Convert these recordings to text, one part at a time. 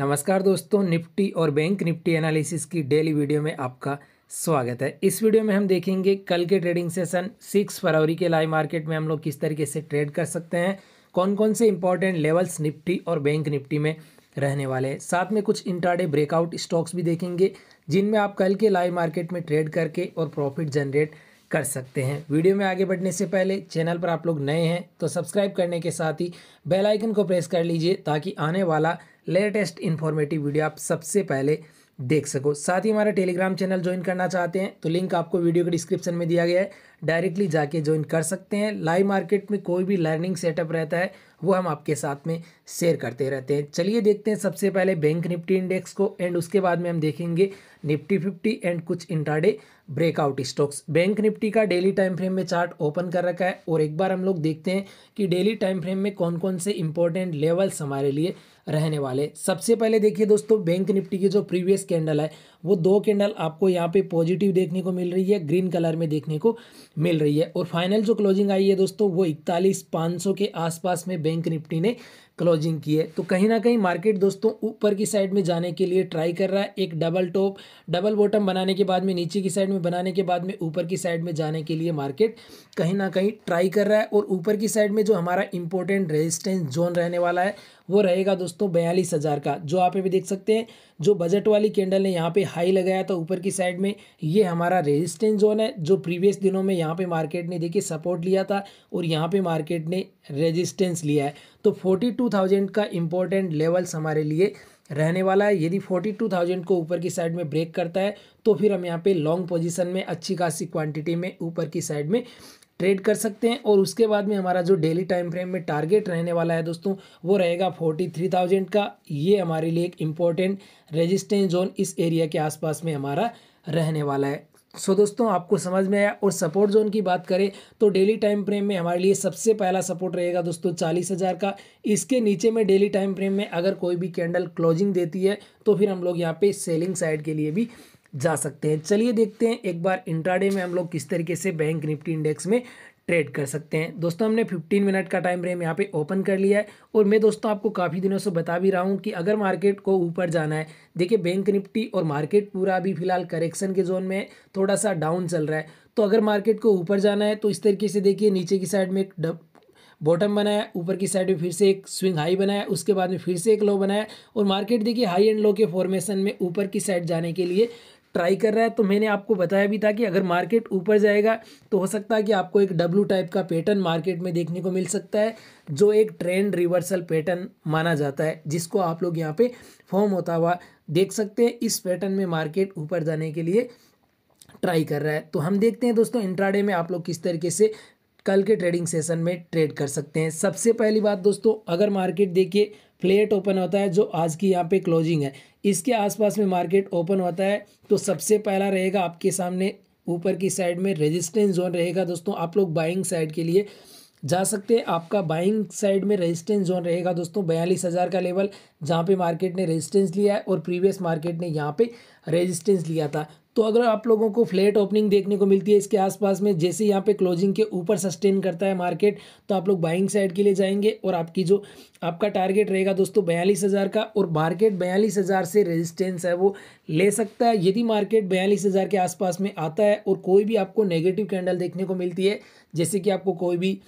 नमस्कार दोस्तों निफ्टी और बैंक निफ्टी एनालिसिस की डेली वीडियो में आपका स्वागत है इस वीडियो में हम देखेंगे कल के ट्रेडिंग सेशन 6 फरवरी के लाइव मार्केट में हम लोग किस तरीके से ट्रेड कर सकते हैं कौन कौन से इंपॉर्टेंट लेवल्स निफ्टी और बैंक निफ्टी में रहने वाले हैं साथ में कुछ इंटरडे ब्रेकआउट स्टॉक्स भी देखेंगे जिनमें आप कल के लाइव मार्केट में ट्रेड करके और प्रॉफिट जनरेट कर सकते हैं वीडियो में आगे बढ़ने से पहले चैनल पर आप लोग नए हैं तो सब्सक्राइब करने के साथ ही बेल आइकन को प्रेस कर लीजिए ताकि आने वाला लेटेस्ट इन्फॉर्मेटिव वीडियो आप सबसे पहले देख सको साथ ही हमारा टेलीग्राम चैनल ज्वाइन करना चाहते हैं तो लिंक आपको वीडियो के डिस्क्रिप्शन में दिया गया है डायरेक्टली जाके ज्वाइन कर सकते हैं लाइव मार्केट में कोई भी लर्निंग सेटअप रहता है वो हम आपके साथ में शेयर करते रहते हैं चलिए देखते हैं सबसे पहले बैंक निफ्टी इंडेक्स को एंड उसके बाद में हम देखेंगे निफ्टी फिफ्टी एंड कुछ intraday breakout stocks bank Nifty का डेली टाइम फ्रेम में चार्ट ओपन कर रखा है और एक बार हम लोग देखते हैं कि डेली टाइम फ्रेम में कौन कौन से इंपॉर्टेंट लेवल्स हमारे लिए रहने वाले सबसे पहले देखिए दोस्तों बैंक निफ्टी की जो प्रीवियस कैंडल है वो दो कैंडल आपको यहाँ पे पॉजिटिव देखने को मिल रही है ग्रीन कलर में देखने को मिल रही है और फाइनल जो क्लोजिंग आई है दोस्तों वो इकतालीस पाँच सौ के आसपास में बैंक निफ्टी ने क्लोजिंग की है तो कहीं ना कहीं मार्केट दोस्तों ऊपर की साइड में जाने के लिए ट्राई कर रहा है एक डबल टॉप डबल बॉटम बनाने के बाद में नीचे की साइड में बनाने के बाद में ऊपर की साइड में जाने के लिए मार्केट कहीं ना कहीं ट्राई कर रहा है और ऊपर की साइड में जो हमारा इंपॉर्टेंट रेजिस्टेंस जोन रहने वाला है वो रहेगा दोस्तों बयालीस हज़ार का जो आप अभी देख सकते हैं जो बजट वाली कैंडल ने यहाँ पे हाई लगाया था ऊपर की साइड में ये हमारा रेजिस्टेंस जोन है जो प्रीवियस दिनों में यहाँ पे मार्केट ने देखिए सपोर्ट लिया था और यहाँ पे मार्केट ने रेजिस्टेंस लिया है तो फोर्टी टू थाउजेंड का इम्पोर्टेंट लेवल्स हमारे लिए रहने वाला है यदि फोर्टी टू थाउजेंड को ऊपर की साइड में ब्रेक करता है तो फिर हम यहाँ पे लॉन्ग पोजीशन में अच्छी खासी क्वांटिटी में ऊपर की साइड में ट्रेड कर सकते हैं और उसके बाद में हमारा जो डेली टाइम फ्रेम में टारगेट रहने वाला है दोस्तों वो रहेगा फोर्टी थ्री थाउजेंड का ये हमारे लिए एक इम्पॉर्टेंट रेजिस्टेंस जोन इस एरिया के आसपास में हमारा रहने वाला है सो so, दोस्तों आपको समझ में आया और सपोर्ट जोन की बात करें तो डेली टाइम फ्रेम में हमारे लिए सबसे पहला सपोर्ट रहेगा दोस्तों चालीस हज़ार का इसके नीचे में डेली टाइम फ्रेम में अगर कोई भी कैंडल क्लोजिंग देती है तो फिर हम लोग यहाँ पे सेलिंग साइड के लिए भी जा सकते हैं चलिए देखते हैं एक बार इंट्राडे में हम लोग किस तरीके से बैंक निफ्टी इंडेक्स में ट्रेड कर सकते हैं दोस्तों हमने 15 मिनट का टाइम फ्रेम यहाँ पे ओपन कर लिया है और मैं दोस्तों आपको काफ़ी दिनों से बता भी रहा हूँ कि अगर मार्केट को ऊपर जाना है देखिए बैंक निफ्टी और मार्केट पूरा अभी फिलहाल करेक्शन के जोन में थोड़ा सा डाउन चल रहा है तो अगर मार्केट को ऊपर जाना है तो इस तरीके से देखिए नीचे की साइड में एक डब बॉटम बनाया ऊपर की साइड में फिर से एक स्विंग हाई बनाया उसके बाद में फिर से एक लो बनाया और मार्केट देखिए हाई एंड लो के फॉर्मेशन में ऊपर की साइड जाने के लिए ट्राई कर रहा है तो मैंने आपको बताया भी था कि अगर मार्केट ऊपर जाएगा तो हो सकता है कि आपको एक डब्लू टाइप का पैटर्न मार्केट में देखने को मिल सकता है जो एक ट्रेंड रिवर्सल पैटर्न माना जाता है जिसको आप लोग यहाँ पे फॉर्म होता हुआ देख सकते हैं इस पैटर्न में मार्केट ऊपर जाने के लिए ट्राई कर रहा है तो हम देखते हैं दोस्तों इंट्राडे में आप लोग किस तरीके से कल के ट्रेडिंग सेशन में ट्रेड कर सकते हैं सबसे पहली बात दोस्तों अगर मार्केट देखिए फ्लेट ओपन होता है जो आज की यहाँ पे क्लोजिंग है इसके आसपास में मार्केट ओपन होता है तो सबसे पहला रहेगा आपके सामने ऊपर की साइड में रेजिस्टेंस जोन रहेगा दोस्तों आप लोग बाइंग साइड के लिए जा सकते हैं आपका बाइंग साइड में रेजिस्टेंस जोन रहेगा दोस्तों बयालीस हज़ार का लेवल जहाँ पे मार्केट ने रेजिस्टेंस लिया है और प्रीवियस मार्केट ने यहाँ पे रेजिस्टेंस लिया था तो अगर आप लोगों को फ्लैट ओपनिंग देखने को मिलती है इसके आसपास में जैसे यहाँ पे क्लोजिंग के ऊपर सस्टेन करता है मार्केट तो आप लोग बाइंग साइड के लिए जाएंगे और आपकी जो आपका टारगेट रहेगा दोस्तों बयालीस हज़ार का और मार्केट बयालीस हज़ार से रेजिस्टेंस है वो ले सकता है यदि मार्केट बयालीस हज़ार के आसपास में आता है और कोई भी आपको नेगेटिव कैंडल देखने को मिलती है जैसे कि आपको कोई भी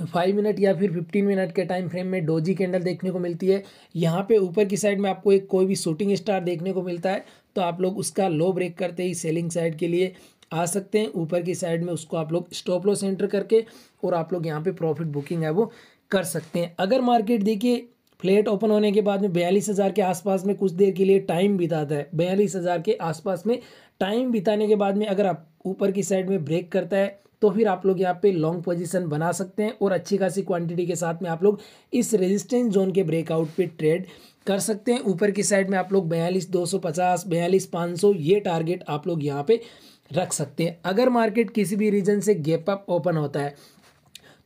फाइव मिनट या फिर फिफ्टीन मिनट के टाइम फ्रेम में डोजी कैंडल देखने को मिलती है यहाँ पे ऊपर की साइड में आपको एक कोई भी शूटिंग स्टार देखने को मिलता है तो आप लोग उसका लो ब्रेक करते ही सेलिंग साइड के लिए आ सकते हैं ऊपर की साइड में उसको आप लोग स्टॉप लॉस एंटर करके और आप लोग यहाँ पे प्रॉफिट बुकिंग है वो कर सकते हैं अगर मार्केट देखिए फ्लैट ओपन होने के बाद में बयालीस हज़ार के आसपास में कुछ देर के लिए टाइम बिताता है बयालीस हज़ार के आसपास में टाइम बिताने के बाद में अगर आप ऊपर की साइड में ब्रेक करता है तो फिर आप लोग यहाँ पे लॉन्ग पोजीशन बना सकते हैं और अच्छी खासी क्वांटिटी के साथ में आप लोग इस रेजिस्टेंस जोन के ब्रेकआउट पे ट्रेड कर सकते हैं ऊपर की साइड में आप लोग बयालीस दो सौ पचास बयालीस पाँच सौ ये टारगेट आप लोग यहाँ पे रख सकते हैं अगर मार्केट किसी भी रीजन से गैप अप ओपन होता है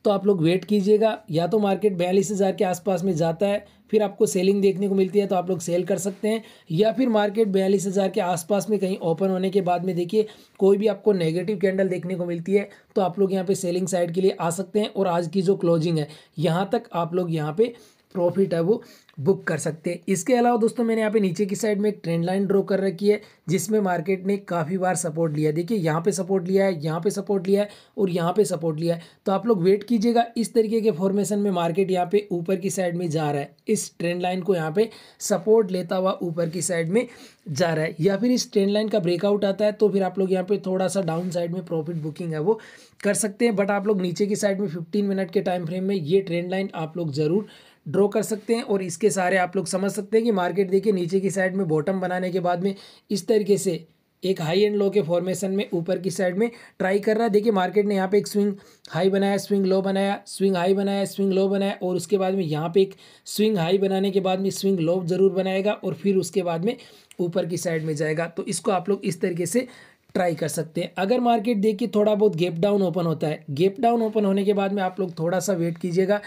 तो आप लोग वेट कीजिएगा या तो मार्केट बयालीस हज़ार के आसपास में जाता है फिर आपको सेलिंग देखने को मिलती है तो आप लोग सेल कर सकते हैं या फिर मार्केट बयालीस हज़ार के आसपास में कहीं ओपन होने के बाद में देखिए कोई भी आपको नेगेटिव कैंडल देखने को मिलती है तो आप लोग यहाँ पे सेलिंग साइड के लिए आ सकते हैं और आज की जो क्लोजिंग है यहाँ तक आप लोग यहाँ पर प्रॉफिट है वो बुक कर सकते हैं इसके अलावा दोस्तों मैंने यहाँ पे नीचे की साइड में एक ट्रेंड लाइन ड्रॉ कर रखी है जिसमें मार्केट ने काफ़ी बार सपोर्ट लिया है देखिए यहाँ पे सपोर्ट लिया है यहाँ पे सपोर्ट लिया है और यहाँ पे सपोर्ट लिया है तो आप लोग वेट कीजिएगा इस तरीके के फॉर्मेशन में मार्केट यहाँ पे ऊपर की साइड में जा रहा है इस ट्रेंड लाइन को यहाँ पे सपोर्ट लेता हुआ ऊपर की साइड में जा रहा है या फिर इस ट्रेंड लाइन का ब्रेकआउट आता है तो फिर आप लोग यहाँ पर थोड़ा सा डाउन साइड में प्रॉफिट बुकिंग है वो कर सकते हैं बट आप लोग नीचे की साइड में फिफ्टीन मिनट के टाइम फ्रेम में ये ट्रेंड लाइन आप लोग ज़रूर ड्रॉ कर सकते हैं और इसके सहारे आप लोग समझ सकते हैं कि मार्केट देखिए नीचे की साइड में बॉटम बनाने के बाद में इस तरीके से एक हाई एंड लो के फॉर्मेशन में ऊपर की साइड में ट्राई कर रहा है देखिए मार्केट ने यहाँ पे एक स्विंग हाई बनाया स्विंग लो बनाया स्विंग हाई बनाया स्विंग लो बनाया और उसके बाद में यहाँ पे एक स्विंग हाई बनाने के बाद में स्विंग लो जरूर बनाएगा और फिर उसके बाद में ऊपर की साइड में जाएगा तो इसको आप लोग इस तरीके से ट्राई कर सकते हैं अगर मार्केट देखिए थोड़ा बहुत गेप डाउन ओपन होता है गेप डाउन ओपन होने के बाद में आप लोग थोड़ा सा वेट कीजिएगा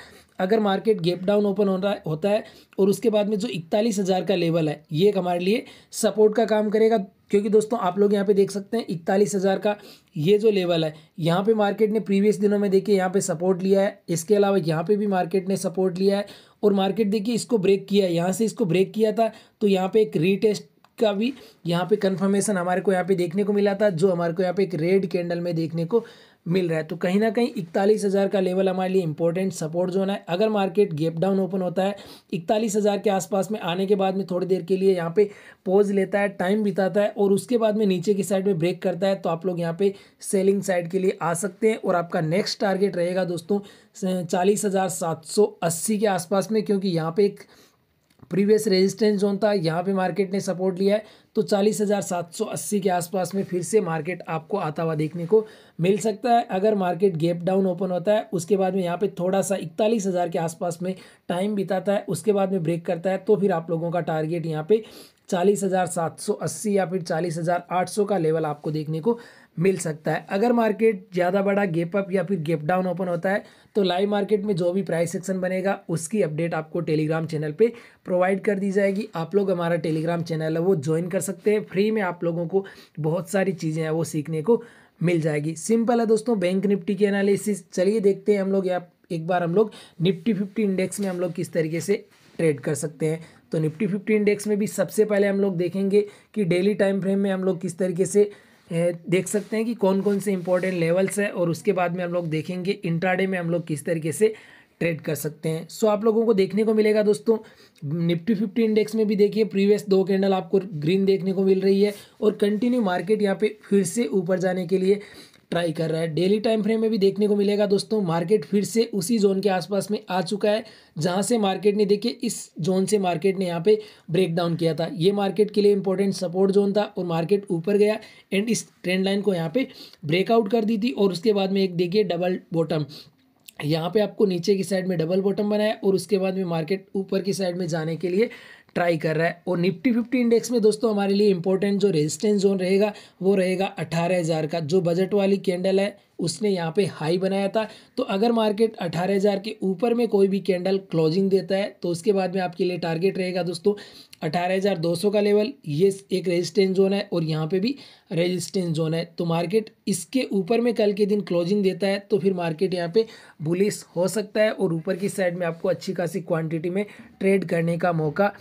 अगर मार्केट गेप डाउन ओपन हो रहा होता है और उसके बाद में जो इकतालीस हज़ार का लेवल है ये एक हमारे लिए सपोर्ट का काम करेगा क्योंकि दोस्तों आप लोग यहाँ पे देख सकते हैं इकतालीस हज़ार का ये जो लेवल है यहाँ पे मार्केट ने प्रीवियस दिनों में देखिए यहाँ पे सपोर्ट लिया है इसके अलावा यहाँ पे भी मार्केट ने सपोर्ट लिया है और मार्केट देखिए इसको ब्रेक किया है यहाँ से इसको ब्रेक किया था तो यहाँ पर एक रीटेस्ट का भी यहाँ पे कंफर्मेशन हमारे को यहाँ पे देखने को मिला था जो हमारे को यहाँ पे एक रेड कैंडल में देखने को मिल रहा है तो कहीं ना कहीं इकतालीस हज़ार का लेवल हमारे लिए इंपॉर्टेंट सपोर्ट जोन है अगर मार्केट गेप डाउन ओपन होता है इकतालीस हज़ार के आसपास में आने के बाद में थोड़ी देर के लिए यहाँ पे पोज लेता है टाइम बिताता है और उसके बाद में नीचे की साइड में ब्रेक करता है तो आप लोग यहाँ पे सेलिंग साइड के लिए आ सकते हैं और आपका नेक्स्ट टारगेट रहेगा दोस्तों चालीस के आसपास में क्योंकि यहाँ पर एक प्रीवियस रेजिस्टेंस जोन था यहाँ पे मार्केट ने सपोर्ट लिया है तो 40,780 के आसपास में फिर से मार्केट आपको आता हुआ देखने को मिल सकता है अगर मार्केट गैप डाउन ओपन होता है उसके बाद में यहाँ पे थोड़ा सा इकतालीस हज़ार के आसपास में टाइम बिताता है उसके बाद में ब्रेक करता है तो फिर आप लोगों का टारगेट यहाँ पे चालीस हज़ार सात सौ अस्सी या फिर चालीस हज़ार आठ सौ का लेवल आपको देखने को मिल सकता है अगर मार्केट ज़्यादा बड़ा गेप अप या फिर गेप डाउन ओपन होता है तो लाइव मार्केट में जो भी प्राइस सेक्शन बनेगा उसकी अपडेट आपको टेलीग्राम चैनल पे प्रोवाइड कर दी जाएगी आप लोग हमारा टेलीग्राम चैनल है वो ज्वाइन कर सकते हैं फ्री में आप लोगों को बहुत सारी चीज़ें हैं वो सीखने को मिल जाएगी सिंपल है दोस्तों बैंक निफ्टी की एनालिसिस चलिए देखते हैं हम लोग यहाँ एक बार हम लोग निफ्टी फिफ्टी इंडेक्स में हम लोग किस तरीके से ट्रेड कर सकते हैं तो निफ्टी फिफ्टी इंडेक्स में भी सबसे पहले हम लोग देखेंगे कि डेली टाइम फ्रेम में हम लोग किस तरीके से देख सकते हैं कि कौन कौन से इंपॉर्टेंट लेवल्स है और उसके बाद में हम लोग देखेंगे इंट्राडे में हम लोग किस तरीके से ट्रेड कर सकते हैं सो so, आप लोगों को देखने को मिलेगा दोस्तों निफ्टी फिफ्टी इंडेक्स में भी देखिए प्रीवियस दो कैंडल आपको ग्रीन देखने को मिल रही है और कंटिन्यू मार्केट यहाँ पे फिर से ऊपर जाने के लिए ट्राई कर रहा है डेली टाइम फ्रेम में भी देखने को मिलेगा दोस्तों मार्केट फिर से उसी जोन के आसपास में आ चुका है जहाँ से मार्केट ने देखिए इस जोन से मार्केट ने यहाँ पे ब्रेक डाउन किया था ये मार्केट के लिए इंपॉर्टेंट सपोर्ट जोन था और मार्केट ऊपर गया एंड इस ट्रेंड लाइन को यहाँ पर ब्रेकआउट कर दी थी और उसके बाद में एक देखिए डबल बॉटम यहाँ पे आपको नीचे की साइड में डबल बॉटम बनाया और उसके बाद में मार्केट ऊपर की साइड में जाने के लिए ट्राई कर रहा है और निफ्टी फिफ्टी इंडेक्स में दोस्तों हमारे लिए इंपॉर्टेंट जो रेजिस्टेंस जोन रहेगा वो रहेगा अट्ठारह हज़ार का जो बजट वाली कैंडल है उसने यहाँ पे हाई बनाया था तो अगर मार्केट 18000 के ऊपर में कोई भी कैंडल क्लोजिंग देता है तो उसके बाद में आपके लिए टारगेट रहेगा दोस्तों 18200 का लेवल ये एक रेजिस्टेंस जोन है और यहाँ पे भी रेजिस्टेंस जोन है तो मार्केट इसके ऊपर में कल के दिन क्लोजिंग देता है तो फिर मार्केट यहाँ पे बुलिस हो सकता है और ऊपर की साइड में आपको अच्छी खासी क्वान्टिटी में ट्रेड करने का मौका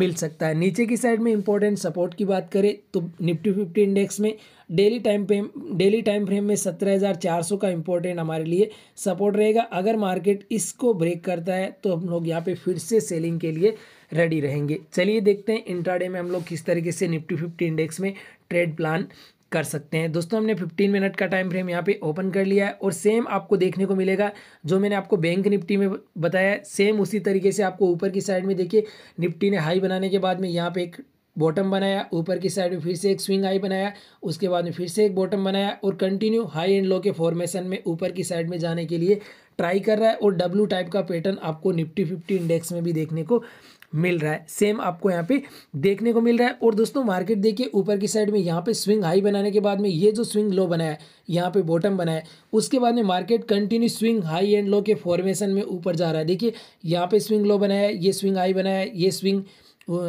मिल सकता है नीचे की साइड में इंपॉर्टेंट सपोर्ट की बात करें तो निफ्टी फिफ्टी इंडेक्स में daily time frame daily time frame में सत्रह हज़ार चार सौ का इंपॉर्टेंट हमारे लिए सपोर्ट रहेगा अगर मार्केट इसको ब्रेक करता है तो हम लोग यहाँ पे फिर से सेलिंग के लिए रेडी रहेंगे चलिए देखते हैं इंट्राडे में हम लोग किस तरीके से निफ्टी फिफ्टी इंडेक्स में ट्रेड प्लान कर सकते हैं दोस्तों हमने 15 मिनट का टाइम फ्रेम यहाँ पे ओपन कर लिया है और सेम आपको देखने को मिलेगा जो मैंने आपको बैंक निफ्टी में बताया सेम उसी तरीके से आपको ऊपर की साइड में देखिए निफ्टी ने हाई बनाने के बाद में यहाँ पे एक बॉटम बनाया ऊपर की साइड में फिर से एक स्विंग हाई बनाया उसके बाद में फिर से एक बॉटम बनाया और कंटिन्यू हाई एंड लो के फॉर्मेशन में ऊपर की साइड में जाने के लिए ट्राई कर रहा है और डब्लू टाइप का पैटर्न आपको निफ्टी फिफ्टी इंडेक्स में भी देखने को मिल रहा है सेम आपको यहाँ पे देखने को मिल रहा है और दोस्तों मार्केट देखिए ऊपर की साइड में यहाँ पे स्विंग हाई बनाने के बाद में ये जो स्विंग लो बनाया है यहाँ पे बॉटम बनाया उसके बाद में market continue swing high and low के फॉर्मेशन में ऊपर जा रहा है देखिए यहाँ पे स्विंग लो बनाया ये स्विंग हाई बनाया ये स्विंग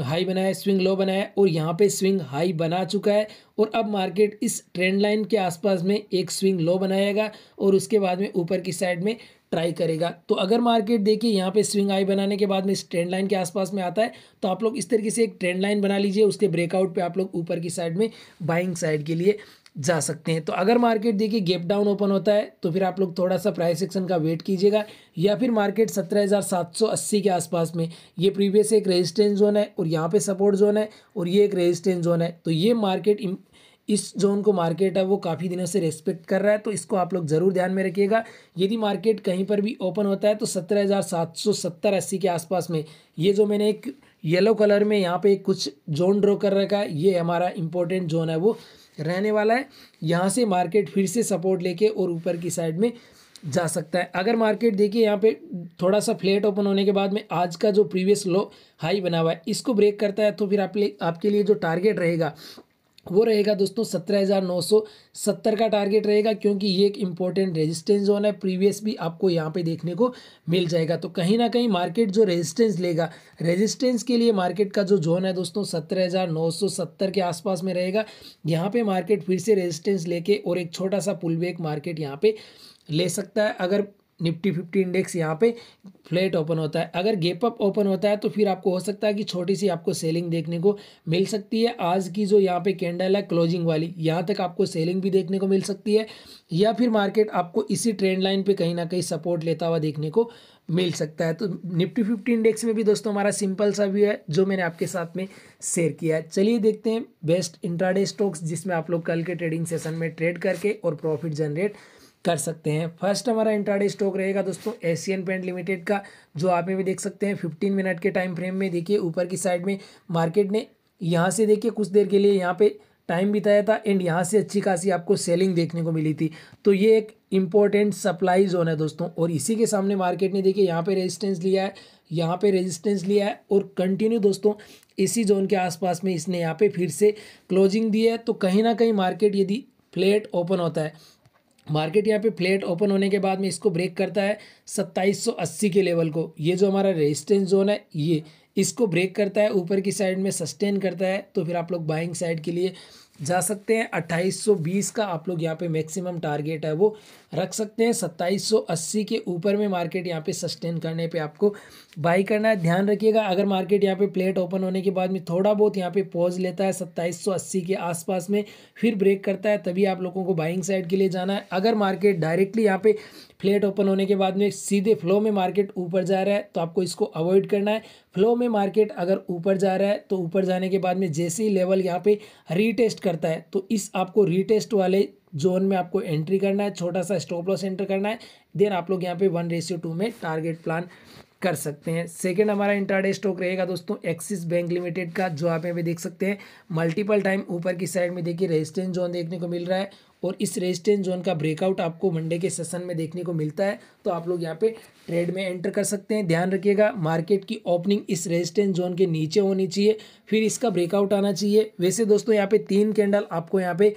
हाई बनाया स्विंग लो बनाया और यहाँ पे स्विंग हाई बना चुका है और अब मार्केट इस ट्रेंड लाइन के आसपास में एक स्विंग लो बनाएगा और उसके बाद में ऊपर की साइड में ट्राई करेगा तो अगर मार्केट देखिए यहाँ पे स्विंग आई बनाने के बाद में इस ट्रेंड लाइन के आसपास में आता है तो आप लोग इस तरीके से एक ट्रेंड लाइन बना लीजिए उसके ब्रेकआउट पे आप लोग ऊपर की साइड में बाइंग साइड के लिए जा सकते हैं तो अगर मार्केट देखिए गैप डाउन ओपन होता है तो फिर आप लोग थोड़ा सा प्राइस एक्शन का वेट कीजिएगा या फिर मार्केट 17,780 के आसपास में ये प्रीवियस एक रेजिस्टेंस जोन है और यहाँ पे सपोर्ट जोन है और ये एक रेजिस्टेंस जोन है तो ये मार्केट इस जोन को मार्केट है वो काफ़ी दिनों से रेस्पेक्ट कर रहा है तो इसको आप लोग ज़रूर ध्यान में रखिएगा यदि मार्केट कहीं पर भी ओपन होता है तो सत्रह हज़ार सात सौ सत्तर अस्सी के आसपास में ये जो मैंने एक येलो कलर में यहाँ पे कुछ जोन ड्रॉ कर रखा है ये हमारा इंपॉर्टेंट जोन है वो रहने वाला है यहाँ से मार्केट फिर से सपोर्ट लेके और ऊपर की साइड में जा सकता है अगर मार्केट देखिए यहाँ पे थोड़ा सा फ्लैट ओपन होने के बाद में आज का जो प्रीवियस लो हाई बना हुआ है इसको ब्रेक करता है तो फिर आप ले, आपके लिए जो टारगेट रहेगा वो रहेगा दोस्तों सत्रह हज़ार नौ सौ सत्तर का टारगेट रहेगा क्योंकि ये एक इंपॉर्टेंट रेजिस्टेंस जोन है प्रीवियस भी आपको यहाँ पे देखने को मिल जाएगा तो कहीं ना कहीं मार्केट जो रेजिस्टेंस लेगा रेजिस्टेंस के लिए मार्केट का जो जोन है दोस्तों सत्रह हज़ार नौ सौ सत्तर के आसपास में रहेगा यहाँ पे मार्केट फिर से रेजिस्टेंस लेके और एक छोटा सा पुलबैक मार्केट यहाँ पे ले सकता है अगर निफ्टी फिफ्टी इंडेक्स यहाँ पे फ्लैट ओपन होता है अगर गेप अप ओपन होता है तो फिर आपको हो सकता है कि छोटी सी आपको सेलिंग देखने को मिल सकती है आज की जो यहाँ पे कैंडल है क्लोजिंग वाली यहाँ तक आपको सेलिंग भी देखने को मिल सकती है या फिर मार्केट आपको इसी ट्रेंड लाइन पर कहीं ना कहीं सपोर्ट लेता हुआ देखने को मिल सकता है तो निफ्टी फिफ्टी इंडेक्स में भी दोस्तों हमारा सिंपल सा व्यू है जो मैंने आपके साथ में शेयर किया है चलिए देखते हैं बेस्ट इंट्राडे स्टॉक्स जिसमें आप लोग कल के ट्रेडिंग सेशन में ट्रेड करके और प्रॉफिट जनरेट कर सकते हैं फर्स्ट हमारा इंट्राडे स्टॉक रहेगा दोस्तों एशियन पेंट लिमिटेड का जो आप में भी देख सकते हैं फिफ्टीन मिनट के टाइम फ्रेम में देखिए ऊपर की साइड में मार्केट ने यहाँ से देखिए कुछ देर के लिए यहाँ पे टाइम बिताया था एंड यहाँ से अच्छी खासी आपको सेलिंग देखने को मिली थी तो ये एक इम्पॉर्टेंट सप्लाई जोन है दोस्तों और इसी के सामने मार्केट ने देखिए यहाँ पे रेजिस्टेंस लिया है यहाँ पे रेजिस्टेंस लिया है और कंटिन्यू दोस्तों इसी जोन के आसपास में इसने यहाँ पे फिर से क्लोजिंग दी है तो कहीं ना कहीं मार्केट यदि फ्लैट ओपन होता है मार्केट यहाँ पे फ्लैट ओपन होने के बाद में इसको ब्रेक करता है 2780 के लेवल को ये जो हमारा रेजिस्टेंस जोन है ये इसको ब्रेक करता है ऊपर की साइड में सस्टेन करता है तो फिर आप लोग बाइंग साइड के लिए जा सकते हैं 2820 का आप लोग यहाँ पे मैक्सिमम टारगेट है वो रख सकते हैं 2780 के ऊपर में मार्केट यहाँ पे सस्टेन करने पे आपको बाई करना है ध्यान रखिएगा अगर मार्केट यहाँ पे प्लेट ओपन होने के बाद में थोड़ा बहुत यहाँ पे पॉज लेता है 2780 के आसपास में फिर ब्रेक करता है तभी आप लोगों को बाइंग साइड के लिए जाना है अगर मार्केट डायरेक्टली यहाँ पर फ्लेट ओपन होने के बाद में सीधे फ्लो में मार्केट ऊपर जा रहा है तो आपको इसको अवॉइड करना है फ्लो में मार्केट अगर ऊपर जा रहा है तो ऊपर जाने के बाद में जैसे ही लेवल यहाँ पे रीटेस्ट करता है तो इस आपको रीटेस्ट वाले जोन में आपको एंट्री करना है छोटा सा स्टॉप लॉस एंटर करना है देन आप लोग यहाँ पे वन रेशियो टू में टारगेट प्लान कर सकते हैं सेकेंड हमारा इंटरडे स्टॉक रहेगा दोस्तों एक्सिस बैंक लिमिटेड का जो आप यहाँ पे देख सकते हैं मल्टीपल टाइम ऊपर की साइड में देखिए रेजिस्टेंस जोन देखने को मिल रहा है और इस रेजिस्टेंस जोन का ब्रेकआउट आपको मंडे के सेशन में देखने को मिलता है तो आप लोग यहाँ पे ट्रेड में एंटर कर सकते हैं ध्यान रखिएगा मार्केट की ओपनिंग इस रेजिस्टेंस जोन के नीचे होनी चाहिए फिर इसका ब्रेकआउट आना चाहिए वैसे दोस्तों यहाँ पे तीन कैंडल आपको यहाँ पे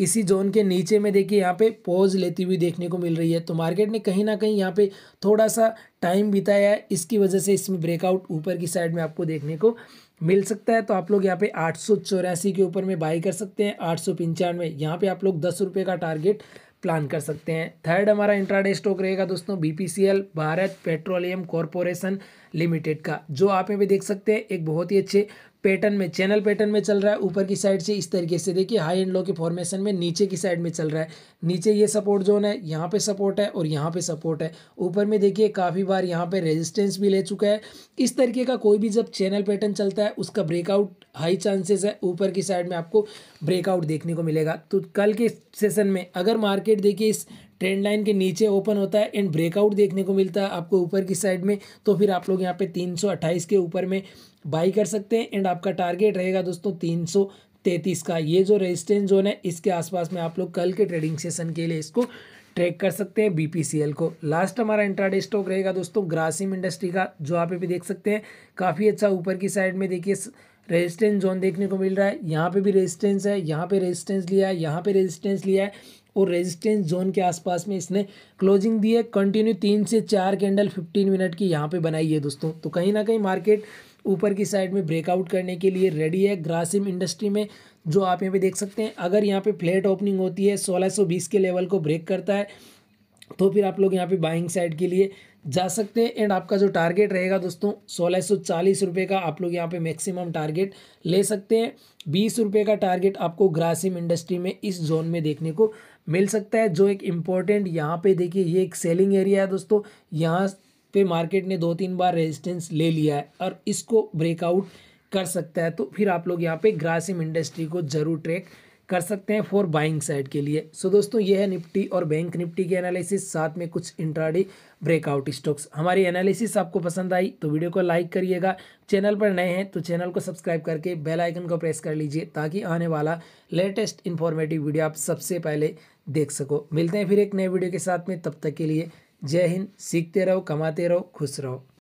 इसी जोन के नीचे में देखिए यहाँ पे पॉज लेती हुई देखने को मिल रही है तो मार्केट ने कहीं ना कहीं यहाँ पे थोड़ा सा टाइम बिताया है इसकी वजह से इसमें ब्रेकआउट ऊपर की साइड में आपको देखने को मिल सकता है तो आप लोग यहाँ पे आठ के ऊपर में बाई कर सकते हैं आठ सौ पंचानवे यहाँ पर आप लोग दस रुपये का टारगेट प्लान कर सकते हैं थर्ड हमारा इंट्राडे स्टॉक रहेगा दोस्तों BPCL Bharat petroleum corporation limited का जो आप यहाँ पे देख सकते हैं एक बहुत ही अच्छे पैटर्न में चैनल पैटर्न में चल रहा है ऊपर की साइड से इस तरीके से देखिए हाई एंड लो के फॉर्मेशन में नीचे की साइड में चल रहा है नीचे ये सपोर्ट जोन है यहाँ पे सपोर्ट है और यहाँ पे सपोर्ट है ऊपर में देखिए काफ़ी बार यहाँ पे रेजिस्टेंस भी ले चुका है इस तरीके का कोई भी जब चैनल पैटर्न चलता है उसका ब्रेकआउट हाई चांसेस है ऊपर की साइड में आपको ब्रेकआउट देखने को मिलेगा तो कल के सेशन में अगर मार्केट देखिए इस ट्रेंड लाइन के नीचे ओपन होता है एंड ब्रेकआउट देखने को मिलता है आपको ऊपर की साइड में तो फिर आप लोग यहाँ पे 328 के ऊपर में बाई कर सकते हैं एंड आपका टारगेट रहेगा दोस्तों तीन सौ तैंतीस का ये जो रेजिस्टेंस जोन है इसके आसपास में आप लोग कल के ट्रेडिंग सेशन के लिए इसको ट्रैक कर सकते हैं बीपीसीएल को लास्ट हमारा इंट्राडे स्टॉक रहेगा दोस्तों ग्रासिम इंडस्ट्री का जो आप भी देख सकते हैं काफ़ी अच्छा ऊपर की साइड में देखिए रेजिस्टेंस जोन देखने को मिल रहा है यहाँ पे भी रेजिस्टेंस है यहाँ पे रेजिस्टेंस लिया है यहाँ पे रेजिस्टेंस लिया है और रेजिस्टेंस जोन के आसपास में इसने क्लोजिंग दी है कंटिन्यू तीन से चार कैंडल फिफ्टीन मिनट की यहाँ पे बनाई है दोस्तों तो कहीं ना कहीं मार्केट ऊपर की साइड में ब्रेकआउट करने के लिए रेडी है ग्रासिम इंडस्ट्री में जो आप यहाँ पे देख सकते हैं अगर यहाँ पे फ्लैट ओपनिंग होती है 1620 के लेवल को ब्रेक करता है तो फिर आप लोग यहाँ पे बाइंग साइड के लिए जा सकते हैं एंड आपका जो टारगेट रहेगा दोस्तों सोलह सौ चालीस रुपये का आप लोग यहाँ पे मैक्सिमम टारगेट ले सकते हैं बीस रुपये का टारगेट आपको ग्रासिम इंडस्ट्री में इस जोन में देखने को मिल सकता है जो एक इम्पॉर्टेंट यहाँ पे देखिए ये एक सेलिंग एरिया है दोस्तों यहाँ पे मार्केट ने दो तीन बार रेजिस्टेंस ले लिया है और इसको ब्रेकआउट कर सकता है तो फिर आप लोग यहाँ पे ग्रासिम इंडस्ट्री को ज़रूर ट्रैक कर सकते हैं फॉर बाइंग साइड के लिए सो so दोस्तों ये है निफ्टी और बैंक निफ्टी के एनालिसिस साथ में कुछ इंट्राडी ब्रेकआउट स्टॉक्स हमारी एनालिसिस आपको पसंद आई तो वीडियो को लाइक करिएगा चैनल पर नए हैं तो चैनल को सब्सक्राइब करके बेल आइकन को प्रेस कर लीजिए ताकि आने वाला लेटेस्ट इन्फॉर्मेटिव वीडियो आप सबसे पहले देख सको मिलते हैं फिर एक नए वीडियो के साथ में तब तक के लिए जय हिंद सीखते रहो कमाते रहो खुश रहो